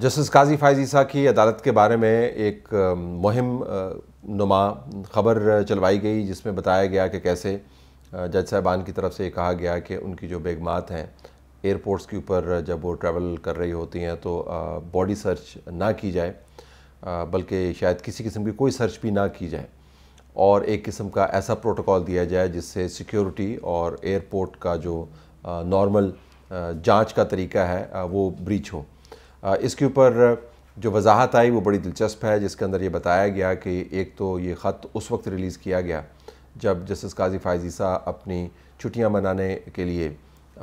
justice काजी फ़ायजी साह की अदालत के बारे में एक मुहिम नुमा खबर चलवाई गई जिसमें बताया गया कि कैसे जज साहबान की तरफ से कहा गया कि उनकी जो बेगमात हैं एयरपोर्ट्स के ऊपर जब वो ट्रैवल कर रही होती हैं तो बॉडी सर्च ना की जाए बल्कि शायद किसी किस्म की कोई सर्च भी ना की जाए और एक किस्म का ऐसा प्रोटोकॉल दिया जाए जिससे सिक्योरिटी और एयरपोर्ट का जो नॉर्मल जांच का तरीका है वो ब्रीच हो इसके ऊपर जो वजाहत आई वो बड़ी दिलचस्प है जिसके अंदर ये बताया गया कि एक तो ये ख़त उस वक्त रिलीज़ किया गया जब जस्टिस काजी फायजीसा अपनी छुट्टियाँ मनाने के लिए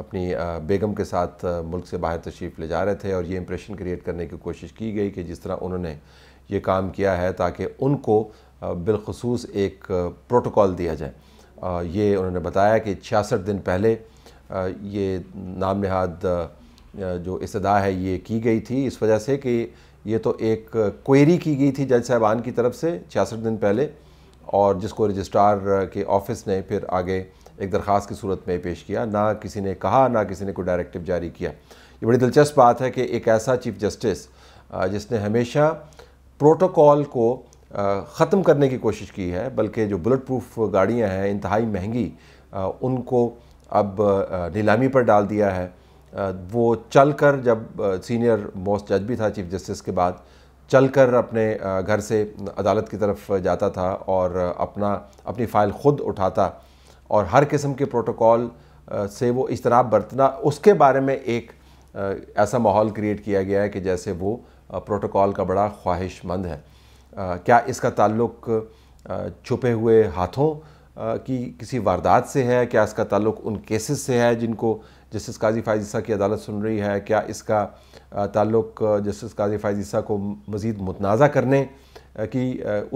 अपनी बेगम के साथ मुल्क से बाहर तशरीफ़ ले जा रहे थे और ये इम्प्रेशन क्रिएट करने की कोशिश की गई कि जिस तरह उन्होंने ये काम किया है ताकि उनको बिलखसूस एक प्रोटोकॉल दिया जाए ये उन्होंने बताया कि छियासठ दिन पहले ये नाम नहाद जो इसदा है ये की गई थी इस वजह से कि ये तो एक क्वेरी की गई थी जज साहबान की तरफ से छियासठ दिन पहले और जिसको रजिस्ट्रार के ऑफिस ने फिर आगे एक दरख्वास्त की सूरत में पेश किया ना किसी ने कहा ना किसी ने कोई डायरेक्टिव जारी किया ये बड़ी दिलचस्प बात है कि एक ऐसा चीफ जस्टिस जिसने हमेशा प्रोटोकॉल को ख़त्म करने की कोशिश की है बल्कि जो बुलेट प्रूफ गाड़ियाँ हैं इंतहाई महंगी उनको अब नीलामी पर डाल दिया है वो चल कर जब सीनियर मोस्ट जज भी था चीफ जस्टिस के बाद चल कर अपने घर से अदालत की तरफ जाता था और अपना अपनी फ़ाइल ख़ुद उठाता और हर किस्म के प्रोटोकॉल से वो इजतनाब बरतना उसके बारे में एक ऐसा माहौल क्रिएट किया गया है कि जैसे वो प्रोटोकॉल का बड़ा ख्वाहिशमंद है क्या इसका ताल्लुक छुपे हुए हाथों की किसी वारदात से है क्या इसका ताल्लुक उन केसेस से है जिनको जस्टिस काजी फायजीसा की अदालत सुन रही है क्या इसका ताल्लुक जस्टिस काजी फायजीसा को मज़ीद मुतनाज़ा करने की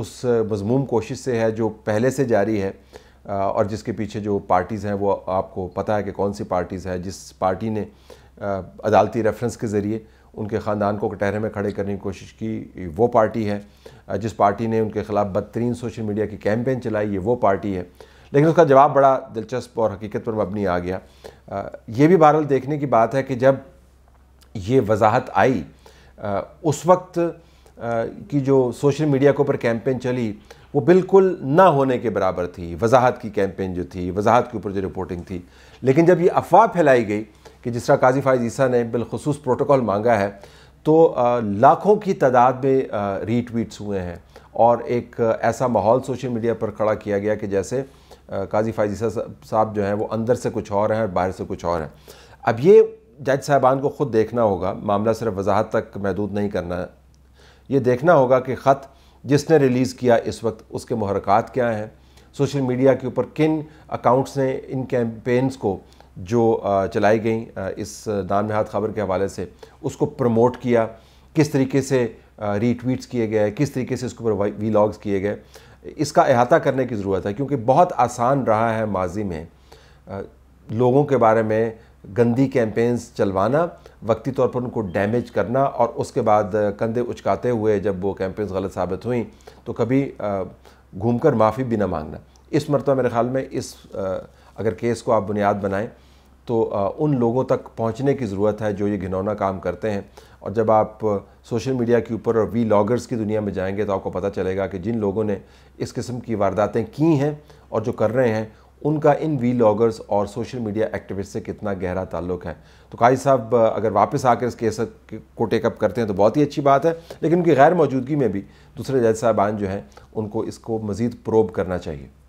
उस मजमूम कोशिश से है जो पहले से जारी है और जिसके पीछे जो पार्टीज़ हैं वो आपको पता है कि कौन सी पार्टीज़ हैं जिस पार्टी ने अदालती रेफरेंस के ज़रिए उनके ख़ानदान को कटहरे में खड़े करने की कोशिश की वो पार्टी है जिस पार्टी ने उनके ख़िलाफ़ बदतरीन सोशल मीडिया की कैंपेन चलाई ये वो पार्टी है लेकिन उसका जवाब बड़ा दिलचस्प और हकीकत पर मबनी आ गया ये भी बहरहाल देखने की बात है कि जब ये वजाहत आई उस वक्त की जो सोशल मीडिया के ऊपर कैंपेन चली वो बिल्कुल ना होने के बराबर थी वजाहत की कैंपेन जो थी वजाहत के ऊपर जो रिपोर्टिंग थी लेकिन जब ये अफवाह फैलाई गई कि जिस तरह काजी फायज ईसा ने बिलखसूस प्रोटोकॉल मांगा है तो लाखों की तादाद में रीट्वीट्स हुए हैं और एक ऐसा माहौल सोशल मीडिया पर खड़ा किया गया कि जैसे काजी फायजी साहब जो हैं वो अंदर से कुछ और हैं और बाहर से कुछ और हैं अब ये जज साहबान को ख़ुद देखना होगा मामला सिर्फ वजाहत तक महदूद नहीं करना है ये देखना होगा कि ख़त जिसने रिलीज़ किया इस वक्त उसके महरक़ात क्या हैं सोशल मीडिया के ऊपर किन अकाउंट्स ने इन कैंपेन्स को जो चलाई गई इस नहात खबर के हवाले से उसको प्रमोट किया किस तरीके से रीट्वीट्स किए गए किस तरीके से इसके ऊपर वीलॉग्स किए गए इसका अहाता करने की ज़रूरत है क्योंकि बहुत आसान रहा है माजी में लोगों के बारे में गंदी कैंपेन्स चलवाना वक्ती तौर पर उनको डैमेज करना और उसके बाद कंधे उचकाते हुए जब वो कैंपेन्स गलत साबित हुई तो कभी घूमकर माफ़ी भी ना मांगना इस मरतबा मेरे ख्याल में इस अगर केस को आप बुनियाद बनाएं तो उन लोगों तक पहुंचने की ज़रूरत है जो ये घिनौना काम करते हैं और जब आप सोशल मीडिया के ऊपर और वी लॉगर्स की दुनिया में जाएंगे तो आपको पता चलेगा कि जिन लोगों ने इस किस्म की वारदातें की हैं और जो कर रहे हैं उनका इन वी लॉगर्स और सोशल मीडिया एक्टिविस्ट से कितना गहरा ताल्लुक है तो काजी साहब अगर वापस आकर इस केस को टेकअप करते हैं तो बहुत ही अच्छी बात है लेकिन उनकी गैर मौजूदगी में भी दूसरे जज साहबान जो हैं उनको इसको मज़ीद प्रोब करना चाहिए